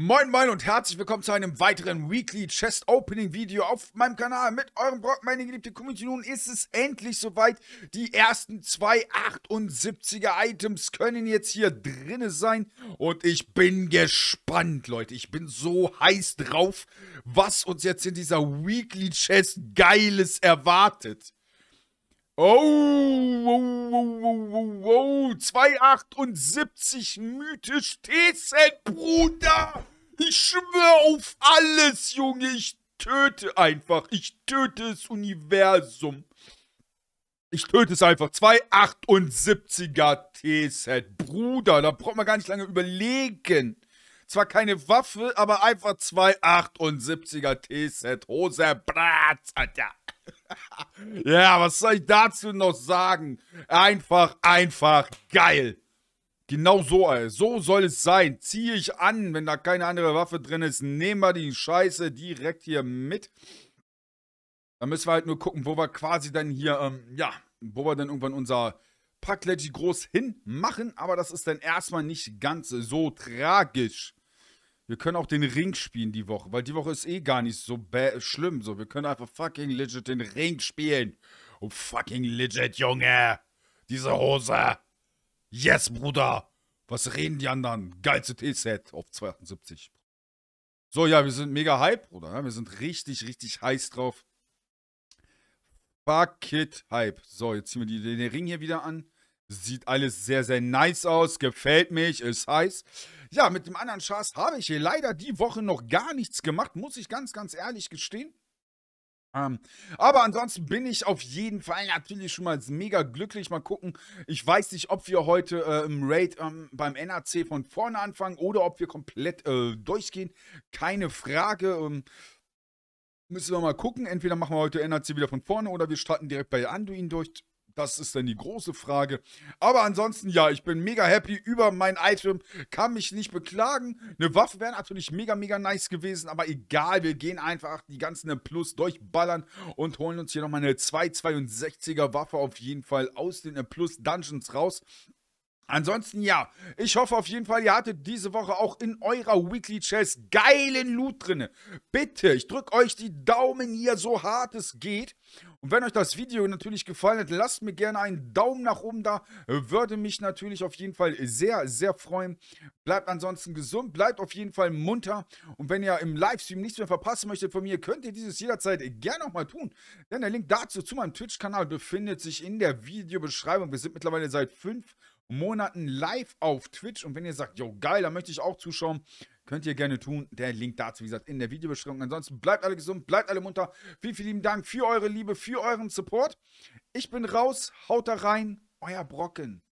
Moin Moin und herzlich willkommen zu einem weiteren Weekly Chest Opening Video auf meinem Kanal mit eurem Brock, meine geliebte Community. Nun ist es endlich soweit. Die ersten zwei 78er Items können jetzt hier drinne sein und ich bin gespannt, Leute. Ich bin so heiß drauf, was uns jetzt in dieser Weekly Chest Geiles erwartet. Oh, oh, oh, oh, oh, oh, 278 mythisch T-Set, Bruder! ich schwöre auf alles, Junge. Ich töte einfach. Ich töte das Universum. Ich töte es einfach. Zwei 78er T-Set. Bruder, da braucht man gar nicht lange überlegen. Zwar keine Waffe, aber einfach zwei 78er T-Set. Hose Bratz, Alter. ja, was soll ich dazu noch sagen? Einfach, einfach geil. Genau so, ey. So soll es sein. Ziehe ich an, wenn da keine andere Waffe drin ist. Nehmen wir die Scheiße direkt hier mit. Dann müssen wir halt nur gucken, wo wir quasi dann hier, ähm, ja, wo wir dann irgendwann unser Packleggy groß hinmachen. Aber das ist dann erstmal nicht ganz so tragisch. Wir können auch den Ring spielen die Woche, weil die Woche ist eh gar nicht so schlimm. So, wir können einfach fucking legit den Ring spielen. Oh, fucking legit, Junge. Diese Hose. Yes, Bruder! Was reden die anderen? Geilste T-Set auf 278. So, ja, wir sind mega hype, Bruder. Wir sind richtig, richtig heiß drauf. Fuck it, Hype. So, jetzt ziehen wir den Ring hier wieder an. Sieht alles sehr, sehr nice aus. Gefällt mich, ist heiß. Ja, mit dem anderen Schatz habe ich hier leider die Woche noch gar nichts gemacht, muss ich ganz, ganz ehrlich gestehen. Ähm, aber ansonsten bin ich auf jeden Fall natürlich schon mal mega glücklich. Mal gucken. Ich weiß nicht, ob wir heute äh, im Raid ähm, beim NAC von vorne anfangen oder ob wir komplett äh, durchgehen. Keine Frage. Ähm, müssen wir mal gucken. Entweder machen wir heute NAC wieder von vorne oder wir starten direkt bei Anduin durch. Das ist dann die große Frage. Aber ansonsten, ja, ich bin mega happy über mein Item. Kann mich nicht beklagen. Eine Waffe wäre natürlich mega, mega nice gewesen. Aber egal, wir gehen einfach die ganzen Plus durchballern und holen uns hier nochmal eine 262er Waffe auf jeden Fall aus den Plus Dungeons raus. Ansonsten ja, ich hoffe auf jeden Fall, ihr hattet diese Woche auch in eurer Weekly Chess geilen Loot drin. Bitte, ich drücke euch die Daumen hier so hart es geht. Und wenn euch das Video natürlich gefallen hat, lasst mir gerne einen Daumen nach oben da. Würde mich natürlich auf jeden Fall sehr, sehr freuen. Bleibt ansonsten gesund, bleibt auf jeden Fall munter. Und wenn ihr im Livestream nichts mehr verpassen möchtet von mir, könnt ihr dieses jederzeit gerne nochmal tun. Denn der Link dazu zu meinem Twitch-Kanal befindet sich in der Videobeschreibung. Wir sind mittlerweile seit fünf Wochen. Monaten live auf Twitch. Und wenn ihr sagt, yo, geil, da möchte ich auch zuschauen, könnt ihr gerne tun. Der Link dazu, wie gesagt, in der Videobeschreibung. Ansonsten bleibt alle gesund, bleibt alle munter. Vielen, vielen lieben Dank für eure Liebe, für euren Support. Ich bin raus, haut da rein, euer Brocken.